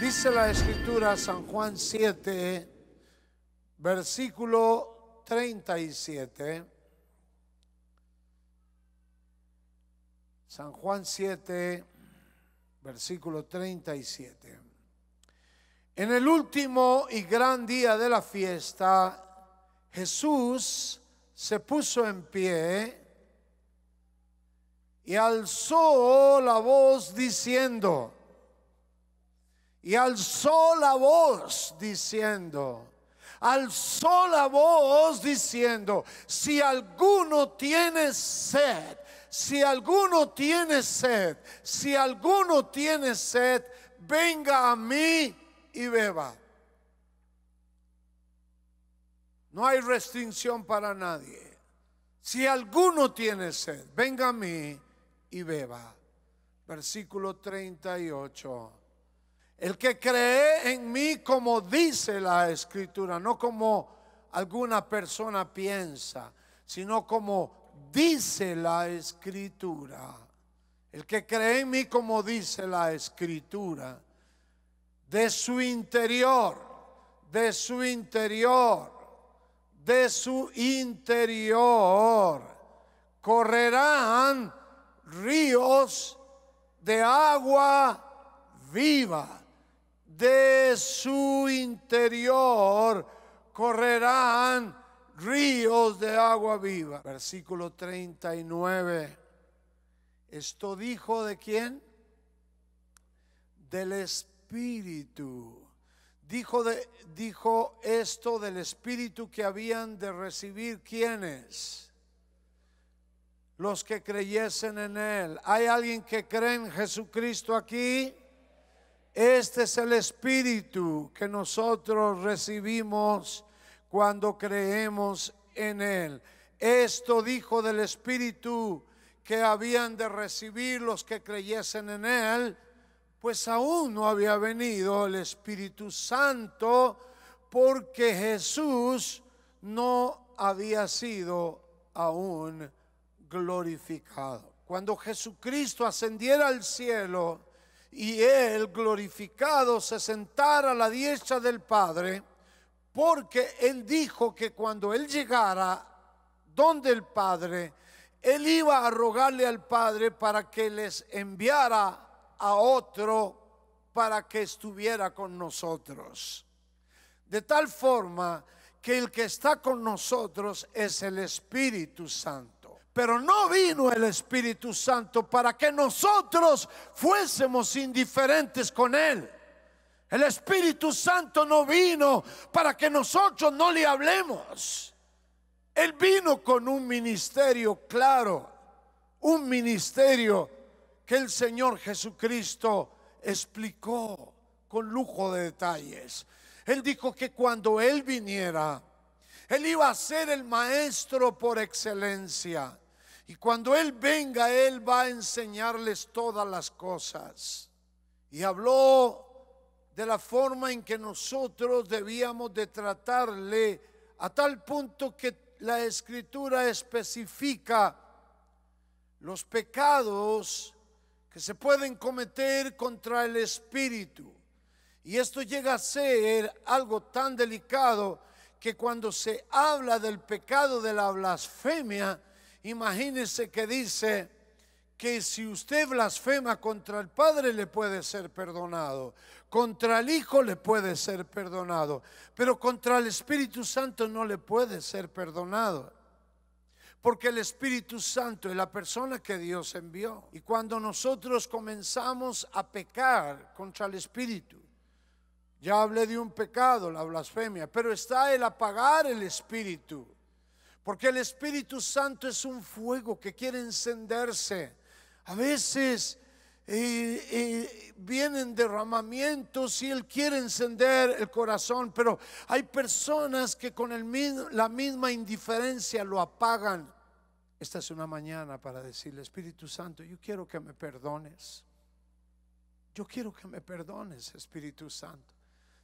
Dice la escritura San Juan 7, versículo 37. San Juan 7, versículo 37. En el último y gran día de la fiesta, Jesús se puso en pie y alzó la voz diciendo, y alzó la voz diciendo, alzó la voz diciendo, si alguno tiene sed, si alguno tiene sed, si alguno tiene sed, venga a mí y beba. No hay restricción para nadie. Si alguno tiene sed, venga a mí y beba. Versículo 38. El que cree en mí como dice la escritura, no como alguna persona piensa, sino como dice la escritura. El que cree en mí como dice la escritura, de su interior, de su interior, de su interior, correrán ríos de agua viva de su interior correrán ríos de agua viva. Versículo 39. Esto dijo de quién? Del Espíritu. Dijo, dijo esto del Espíritu que habían de recibir quienes? Los que creyesen en Él. ¿Hay alguien que cree en Jesucristo aquí? Este es el Espíritu que nosotros recibimos cuando creemos en Él. Esto dijo del Espíritu que habían de recibir los que creyesen en Él, pues aún no había venido el Espíritu Santo porque Jesús no había sido aún glorificado. Cuando Jesucristo ascendiera al cielo, y él glorificado se sentara a la diestra del Padre, porque él dijo que cuando él llegara donde el Padre, él iba a rogarle al Padre para que les enviara a otro para que estuviera con nosotros. De tal forma que el que está con nosotros es el Espíritu Santo. Pero no vino el Espíritu Santo para que nosotros fuésemos indiferentes con Él. El Espíritu Santo no vino para que nosotros no le hablemos. Él vino con un ministerio claro, un ministerio que el Señor Jesucristo explicó con lujo de detalles. Él dijo que cuando Él viniera, Él iba a ser el maestro por excelencia. Y cuando Él venga, Él va a enseñarles todas las cosas. Y habló de la forma en que nosotros debíamos de tratarle a tal punto que la escritura especifica los pecados que se pueden cometer contra el espíritu. Y esto llega a ser algo tan delicado que cuando se habla del pecado de la blasfemia, Imagínese que dice que si usted blasfema contra el Padre le puede ser perdonado, contra el Hijo le puede ser perdonado, pero contra el Espíritu Santo no le puede ser perdonado. Porque el Espíritu Santo es la persona que Dios envió. Y cuando nosotros comenzamos a pecar contra el Espíritu, ya hablé de un pecado, la blasfemia, pero está el apagar el Espíritu. Porque el Espíritu Santo es un fuego que quiere encenderse. A veces eh, eh, vienen derramamientos y Él quiere encender el corazón, pero hay personas que con la misma indiferencia lo apagan. Esta es una mañana para decirle, Espíritu Santo, yo quiero que me perdones. Yo quiero que me perdones, Espíritu Santo.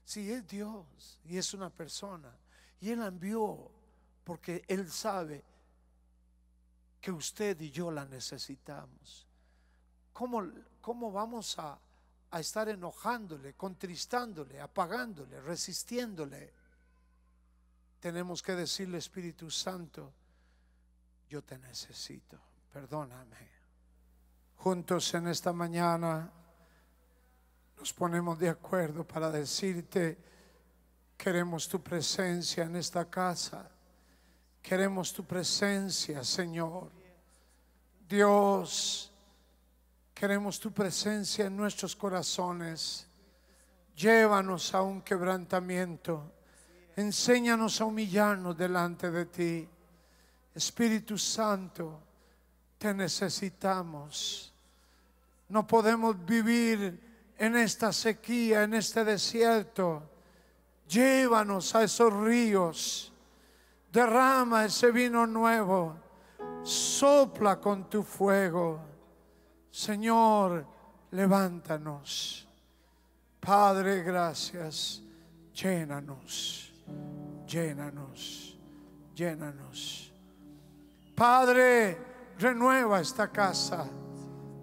Si es Dios y es una persona y Él envió porque Él sabe que usted y yo la necesitamos. ¿Cómo, cómo vamos a, a estar enojándole, contristándole, apagándole, resistiéndole? Tenemos que decirle, Espíritu Santo, yo te necesito, perdóname. Juntos en esta mañana nos ponemos de acuerdo para decirte, queremos tu presencia en esta casa. Queremos tu presencia, Señor. Dios, queremos tu presencia en nuestros corazones. Llévanos a un quebrantamiento. Enséñanos a humillarnos delante de ti. Espíritu Santo, te necesitamos. No podemos vivir en esta sequía, en este desierto. Llévanos a esos ríos Derrama ese vino nuevo. Sopla con tu fuego. Señor, levántanos. Padre, gracias. Llénanos. Llénanos. Llénanos. Padre, renueva esta casa.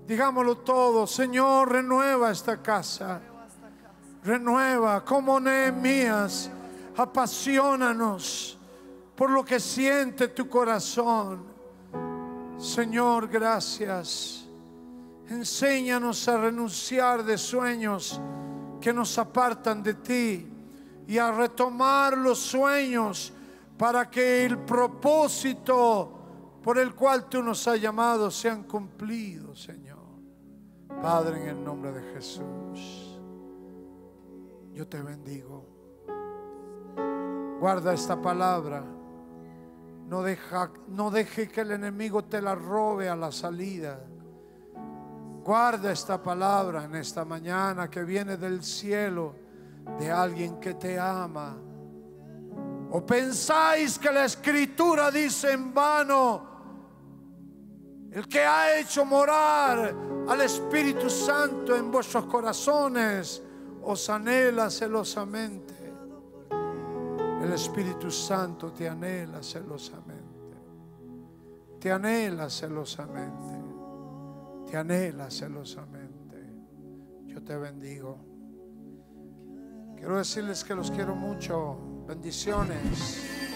Digámoslo todo, Señor, renueva esta casa. Renueva como Nehemías, apasionanos por lo que siente tu corazón. Señor, gracias. Enséñanos a renunciar de sueños que nos apartan de ti y a retomar los sueños para que el propósito por el cual tú nos has llamado sean cumplidos, Señor. Padre, en el nombre de Jesús, yo te bendigo. Guarda esta palabra. No, no deje que el enemigo te la robe a la salida. Guarda esta palabra en esta mañana que viene del cielo de alguien que te ama. ¿O pensáis que la escritura dice en vano, el que ha hecho morar al Espíritu Santo en vuestros corazones, os anhela celosamente? El Espíritu Santo te anhela celosamente. Te anhela celosamente. Te anhela celosamente. Yo te bendigo. Quiero decirles que los quiero mucho. Bendiciones.